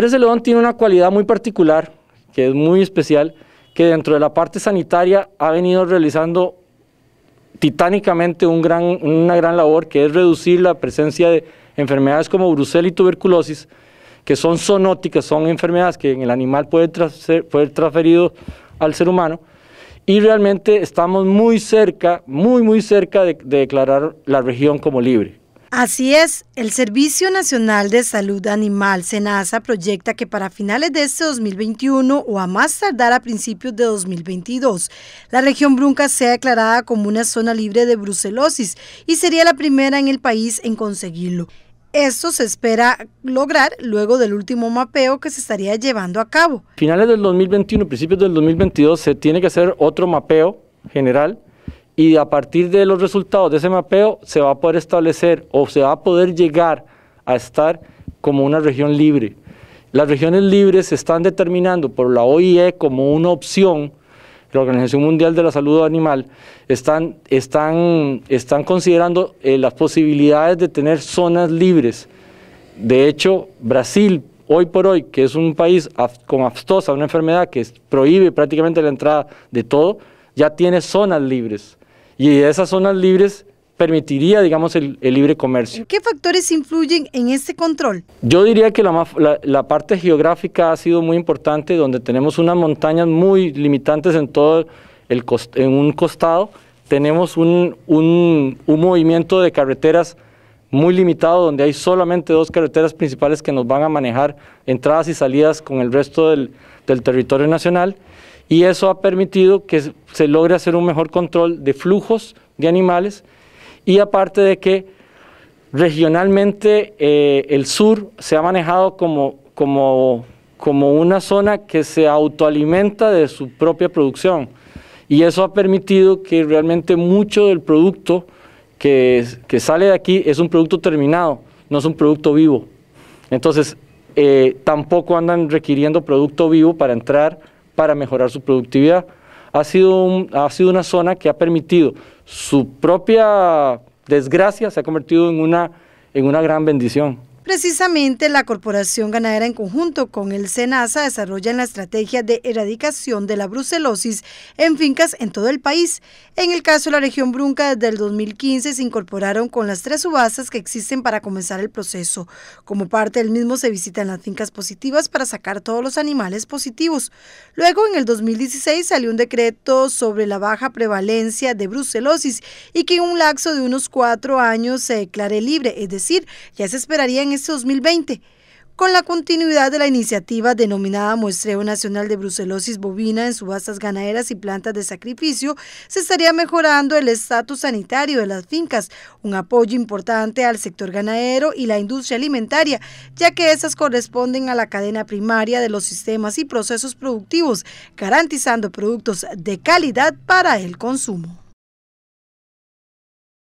ese León tiene una cualidad muy particular, que es muy especial, que dentro de la parte sanitaria ha venido realizando titánicamente una gran labor, que es reducir la presencia de enfermedades como brucel y tuberculosis, que son zoonóticas, son enfermedades que en el animal puede ser transferido al ser humano, y realmente estamos muy cerca, muy, muy cerca de declarar la región como libre. Así es, el Servicio Nacional de Salud Animal, SENASA, proyecta que para finales de este 2021 o a más tardar a principios de 2022, la región Brunca sea declarada como una zona libre de brucelosis y sería la primera en el país en conseguirlo. Esto se espera lograr luego del último mapeo que se estaría llevando a cabo. Finales del 2021, principios del 2022, se tiene que hacer otro mapeo general y a partir de los resultados de ese mapeo se va a poder establecer o se va a poder llegar a estar como una región libre. Las regiones libres se están determinando por la OIE como una opción, la Organización Mundial de la Salud Animal, están, están, considerando eh, las posibilidades de tener zonas libres. De hecho, Brasil, hoy por hoy, que es un país con aftosa, una enfermedad que prohíbe prácticamente la entrada de todo, ya tiene zonas libres. Y esas zonas libres permitiría, digamos, el, libre comercio. ¿Qué factores influyen en este control? Yo diría que la, parte geográfica ha sido muy importante, donde tenemos unas montañas muy limitantes en todo el en un costado, tenemos un, un, un, movimiento de carreteras muy limitado, donde hay solamente dos carreteras principales que nos van a manejar entradas y salidas con el resto del, del territorio nacional y eso ha permitido que se logre hacer un mejor control de flujos de animales y aparte de que regionalmente eh, el sur se ha manejado como, como, como una zona que se autoalimenta de su propia producción y eso ha permitido que realmente mucho del producto que, sale de aquí es un producto terminado, no es un producto vivo. Entonces, eh, tampoco andan requiriendo producto vivo para entrar para mejorar su productividad. Ha sido, ha sido una zona que ha permitido su propia desgracia, se ha convertido en una, en una gran bendición. Precisamente la Corporación Ganadera en conjunto con el SENASA desarrollan la estrategia de erradicación de la brucelosis en fincas en todo el país. En el caso de la región Brunca, desde el 2015 se incorporaron con las tres subastas que existen para comenzar el proceso. Como parte del mismo se visitan las fincas positivas para sacar todos los animales positivos. Luego en el 2016 salió un decreto sobre la baja prevalencia de brucelosis y que en un lapso de unos cuatro años se declare libre, es decir, ya se esperaría en este 2020 con la continuidad de la iniciativa denominada Muestreo Nacional de Brucelosis Bovina en subastas ganaderas y plantas de sacrificio, se estaría mejorando el estatus sanitario de las fincas, un apoyo importante al sector ganadero y la industria alimentaria, ya que esas corresponden a la cadena primaria de los sistemas y procesos productivos, garantizando productos de calidad para el consumo.